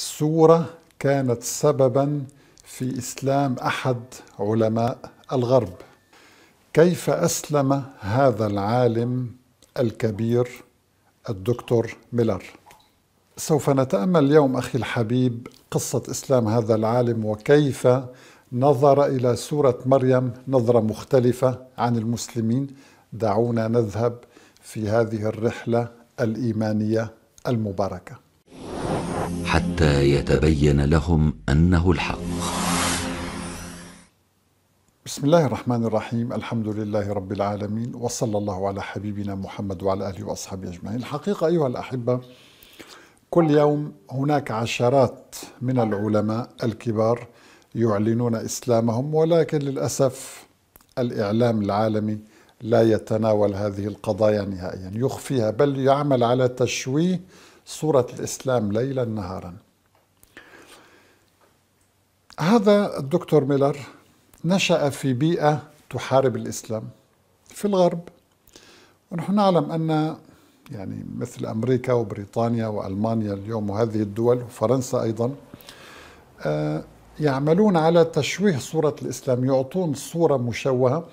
سورة كانت سببا في إسلام أحد علماء الغرب كيف أسلم هذا العالم الكبير الدكتور ميلر سوف نتأمل اليوم أخي الحبيب قصة إسلام هذا العالم وكيف نظر إلى سورة مريم نظرة مختلفة عن المسلمين دعونا نذهب في هذه الرحلة الإيمانية المباركة حتى يتبين لهم انه الحق بسم الله الرحمن الرحيم الحمد لله رب العالمين وصلى الله على حبيبنا محمد وعلى اله واصحابه اجمعين الحقيقه ايها الاحبه كل يوم هناك عشرات من العلماء الكبار يعلنون اسلامهم ولكن للاسف الاعلام العالمي لا يتناول هذه القضايا نهائيا يخفيها بل يعمل على تشويه صورة الإسلام ليلا نهارا هذا الدكتور ميلر نشأ في بيئة تحارب الإسلام في الغرب ونحن نعلم أن يعني مثل أمريكا وبريطانيا وألمانيا اليوم وهذه الدول وفرنسا أيضا آه، يعملون على تشويه صورة الإسلام يعطون صورة مشوهة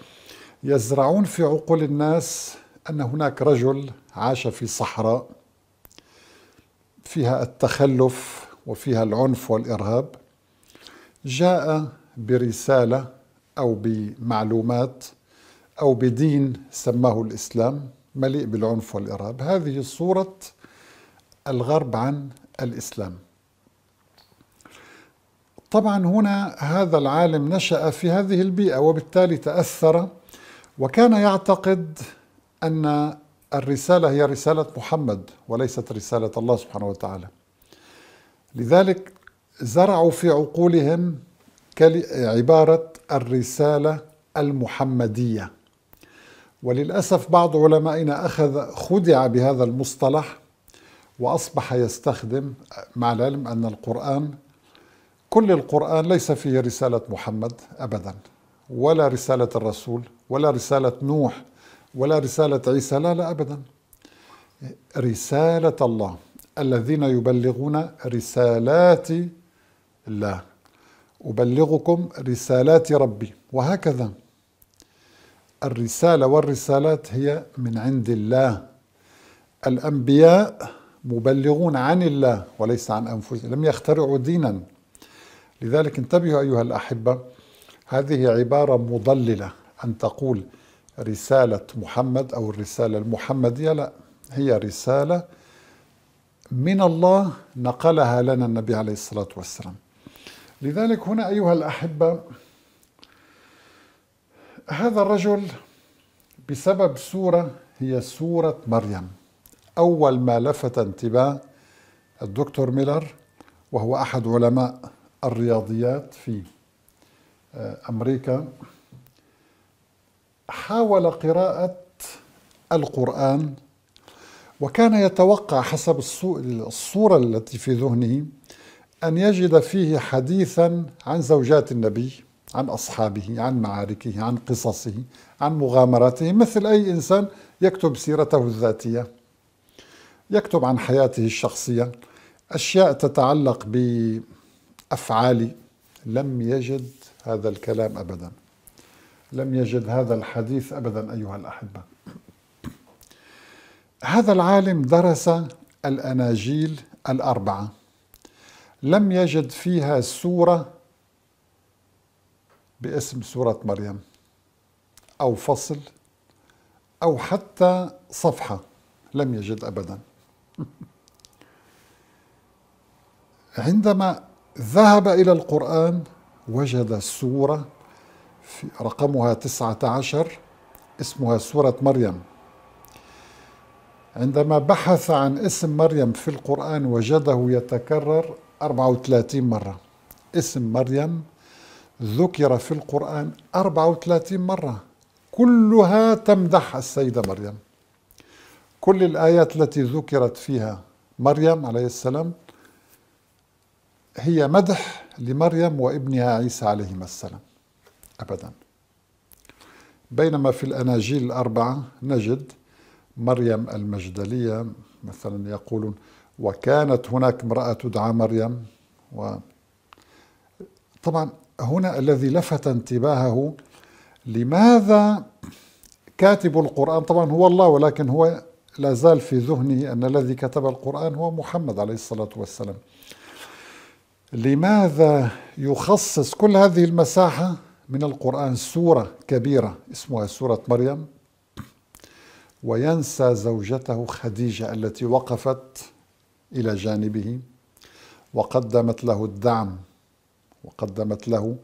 يزرعون في عقول الناس أن هناك رجل عاش في صحراء فيها التخلف وفيها العنف والارهاب جاء برساله او بمعلومات او بدين سماه الاسلام مليء بالعنف والارهاب هذه صوره الغرب عن الاسلام طبعا هنا هذا العالم نشا في هذه البيئه وبالتالي تاثر وكان يعتقد ان الرسالة هي رسالة محمد وليست رسالة الله سبحانه وتعالى لذلك زرعوا في عقولهم عبارة الرسالة المحمدية وللأسف بعض علمائنا أخذ خدع بهذا المصطلح وأصبح يستخدم مع العلم أن القرآن كل القرآن ليس فيه رسالة محمد أبدا ولا رسالة الرسول ولا رسالة نوح ولا رسالة عيسى لا لا أبدا رسالة الله الذين يبلغون رسالات الله أبلغكم رسالات ربي وهكذا الرسالة والرسالات هي من عند الله الأنبياء مبلغون عن الله وليس عن أنفسهم لم يخترعوا دينا لذلك انتبهوا أيها الأحبة هذه عبارة مضللة أن تقول رسالة محمد أو الرسالة المحمدية لا هي رسالة من الله نقلها لنا النبي عليه الصلاة والسلام لذلك هنا أيها الأحبة هذا الرجل بسبب سورة هي سورة مريم أول ما لفت انتباه الدكتور ميلر وهو أحد علماء الرياضيات في آه، أمريكا حاول قراءة القرآن وكان يتوقع حسب الصورة التي في ذهنه أن يجد فيه حديثا عن زوجات النبي عن أصحابه عن معاركه عن قصصه عن مغامراته مثل أي إنسان يكتب سيرته الذاتية يكتب عن حياته الشخصية أشياء تتعلق بأفعالي لم يجد هذا الكلام أبداً لم يجد هذا الحديث ابدا ايها الاحبه هذا العالم درس الاناجيل الاربعه لم يجد فيها سوره باسم سوره مريم او فصل او حتى صفحه لم يجد ابدا عندما ذهب الى القران وجد سوره في رقمها 19 اسمها سورة مريم عندما بحث عن اسم مريم في القرآن وجده يتكرر 34 مرة اسم مريم ذكر في القرآن 34 مرة كلها تمدح السيدة مريم كل الآيات التي ذكرت فيها مريم عليه السلام هي مدح لمريم وابنها عيسى عليهما السلام أبدا بينما في الأناجيل الأربعة نجد مريم المجدلية مثلا يقولون وكانت هناك امرأة تدعى مريم و طبعا هنا الذي لفت انتباهه لماذا كاتب القرآن طبعا هو الله ولكن هو لا زال في ذهنه أن الذي كتب القرآن هو محمد عليه الصلاة والسلام لماذا يخصص كل هذه المساحة من القرآن سورة كبيرة اسمها سورة مريم وينسى زوجته خديجة التي وقفت إلى جانبه وقدمت له الدعم وقدمت له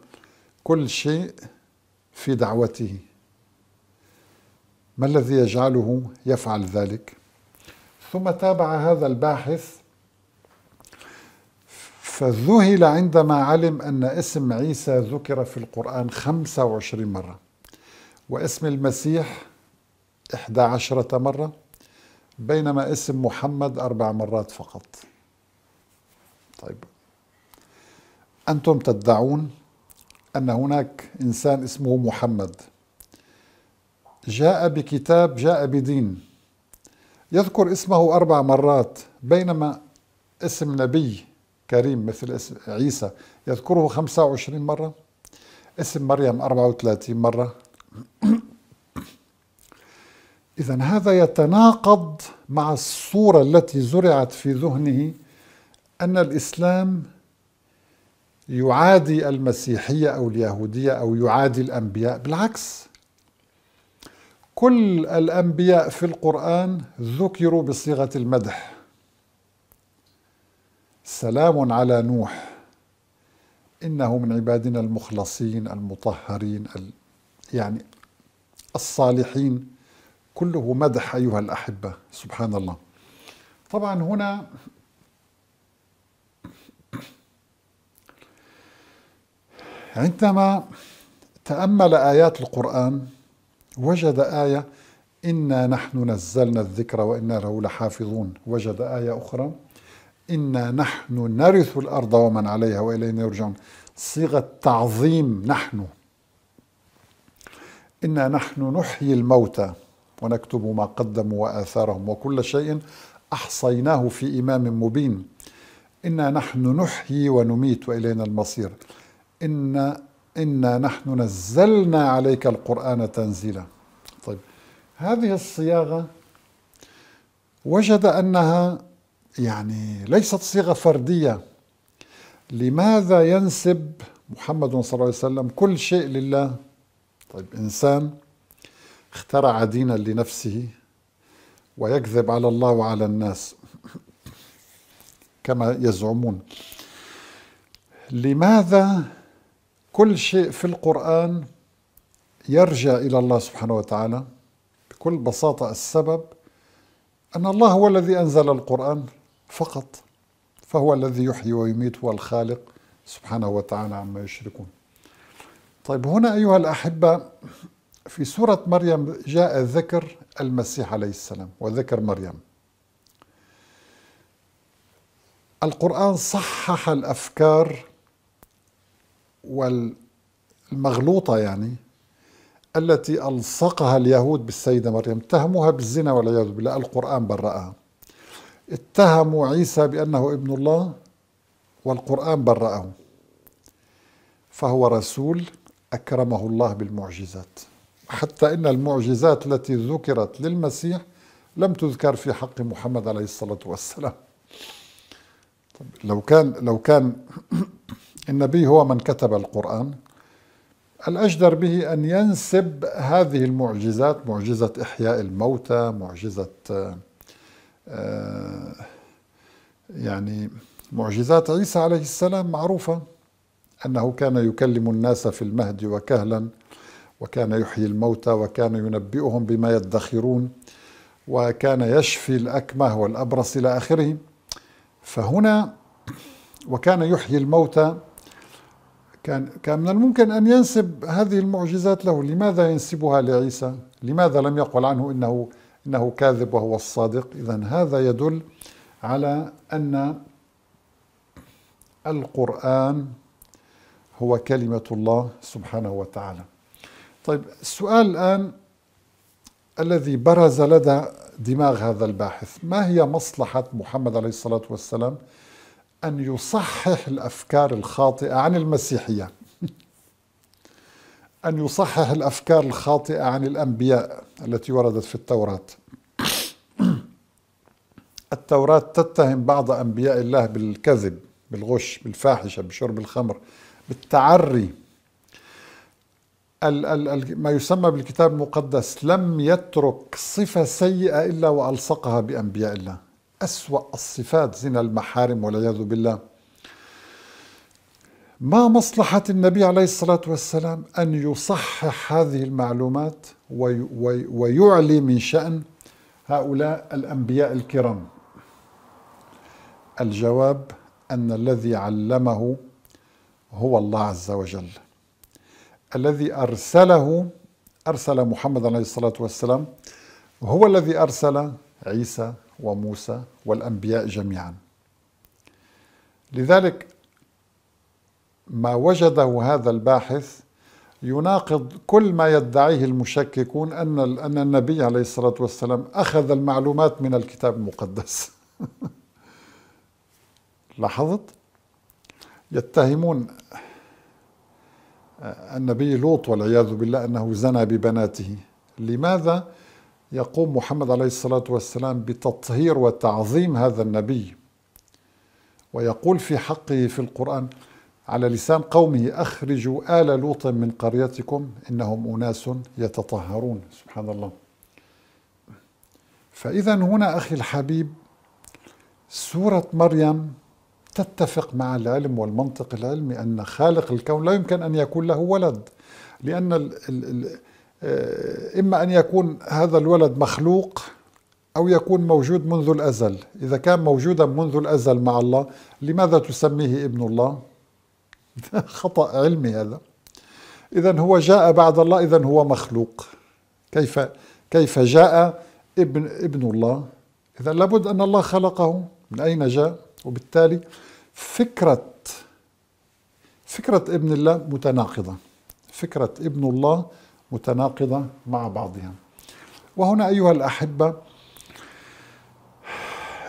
كل شيء في دعوته ما الذي يجعله يفعل ذلك ثم تابع هذا الباحث فذهل عندما علم أن اسم عيسى ذكر في القرآن 25 مرة واسم المسيح 11 مرة بينما اسم محمد أربع مرات فقط طيب أنتم تدعون أن هناك إنسان اسمه محمد جاء بكتاب جاء بدين يذكر اسمه أربع مرات بينما اسم نبي كريم مثل اسم عيسى يذكره 25 مرة اسم مريم 34 مرة إذا هذا يتناقض مع الصورة التي زرعت في ذهنه أن الإسلام يعادي المسيحية أو اليهودية أو يعادي الأنبياء بالعكس كل الأنبياء في القرآن ذكروا بصيغة المدح سلام على نوح إنه من عبادنا المخلصين المطهرين ال... يعني الصالحين كله مدح أيها الأحبة سبحان الله طبعا هنا عندما تأمل آيات القرآن وجد آية إنا نحن نزلنا الذكر وإنا له لحافظون وجد آية أخرى إنا نحن نرث الأرض ومن عليها وإلينا يرجعون صيغة تعظيم نحن إنا نحن نحيي الموتى ونكتب ما قدموا وآثارهم وكل شيء أحصيناه في إمام مبين إنا نحن نحيي ونميت وإلينا المصير إنا إنا نحن نزلنا عليك القرآن تنزيلا طيب هذه الصياغة وجد أنها يعني ليست صيغة فردية لماذا ينسب محمد صلى الله عليه وسلم كل شيء لله طيب إنسان اخترع دينا لنفسه ويكذب على الله وعلى الناس كما يزعمون لماذا كل شيء في القرآن يرجع إلى الله سبحانه وتعالى بكل بساطة السبب أن الله هو الذي أنزل القرآن فقط فهو الذي يحيي ويميت هو الخالق سبحانه وتعالى عما يشركون طيب هنا أيها الأحبة في سورة مريم جاء ذكر المسيح عليه السلام وذكر مريم القرآن صحح الأفكار والمغلوطة يعني التي ألصقها اليهود بالسيدة مريم اتهموها بالزنا والعياذ بالله القرآن برأها اتهموا عيسى بأنه ابن الله والقرآن برأه فهو رسول أكرمه الله بالمعجزات حتى إن المعجزات التي ذكرت للمسيح لم تذكر في حق محمد عليه الصلاة والسلام طب لو كان لو كان النبي هو من كتب القرآن الأجدر به أن ينسب هذه المعجزات معجزة إحياء الموتى معجزة آه، يعني معجزات عيسى عليه السلام معروفة أنه كان يكلم الناس في المهد وكهلا وكان يحيي الموتى وكان ينبئهم بما يدخرون وكان يشفي الأكمه والأبرص إلى آخره فهنا وكان يحيي الموتى كان كان من الممكن أن ينسب هذه المعجزات له لماذا ينسبها لعيسى لماذا لم يقل عنه إنه إنه كاذب وهو الصادق إذا هذا يدل على أن القرآن هو كلمة الله سبحانه وتعالى طيب السؤال الآن الذي برز لدى دماغ هذا الباحث ما هي مصلحة محمد عليه الصلاة والسلام أن يصحح الأفكار الخاطئة عن المسيحية أن يصحح الأفكار الخاطئة عن الأنبياء التي وردت في التوراة التوراة تتهم بعض أنبياء الله بالكذب بالغش بالفاحشة بشرب الخمر بالتعري ال ال ال ما يسمى بالكتاب المقدس لم يترك صفة سيئة إلا وألصقها بأنبياء الله أسوأ الصفات زنا المحارم والعياذ بالله ما مصلحة النبي عليه الصلاة والسلام أن يصحح هذه المعلومات ويعلي من شأن هؤلاء الأنبياء الكرام الجواب أن الذي علمه هو الله عز وجل الذي أرسله أرسل محمد عليه الصلاة والسلام هو الذي أرسل عيسى وموسى والأنبياء جميعا لذلك ما وجده هذا الباحث يناقض كل ما يدعيه المشككون ان ان النبي عليه الصلاه والسلام اخذ المعلومات من الكتاب المقدس. لاحظت؟ يتهمون آه، النبي لوط والعياذ بالله انه زنى ببناته. لماذا يقوم محمد عليه الصلاه والسلام بتطهير وتعظيم هذا النبي؟ ويقول في حقه في القران: على لسان قومه أخرجوا آل لوط من قريتكم إنهم أناس يتطهرون سبحان الله فإذا هنا أخي الحبيب سورة مريم تتفق مع العلم والمنطق العلمي أن خالق الكون لا يمكن أن يكون له ولد لأن الـ الـ الـ آه، إما أن يكون هذا الولد مخلوق أو يكون موجود منذ الأزل إذا كان موجودا منذ الأزل مع الله لماذا تسميه ابن الله؟ خطأ علمي هذا إذا هو جاء بعد الله إذا هو مخلوق كيف كيف جاء ابن ابن الله إذا لابد أن الله خلقه من أين جاء وبالتالي فكرة فكرة ابن الله متناقضة فكرة ابن الله متناقضة مع بعضها وهنا أيها الأحبة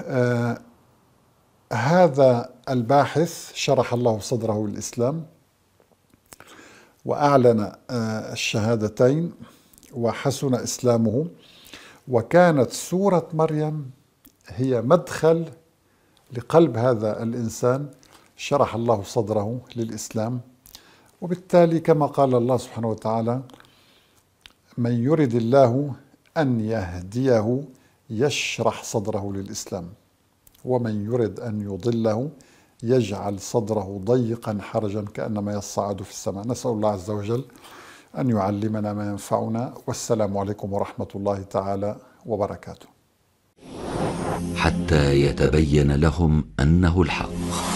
آه هذا الباحث شرح الله صدره للإسلام وأعلن آه، الشهادتين وحسن إسلامه وكانت سورة مريم هي مدخل لقلب هذا الإنسان شرح الله صدره للإسلام وبالتالي كما قال الله سبحانه وتعالى من يرد الله أن يهديه يشرح صدره للإسلام ومن يرد أن يضله يجعل صدره ضيقا حرجا كأنما يصعد في السماء نسأل الله عز وجل أن يعلمنا ما ينفعنا والسلام عليكم ورحمة الله تعالى وبركاته حتى يتبين لهم أنه الحق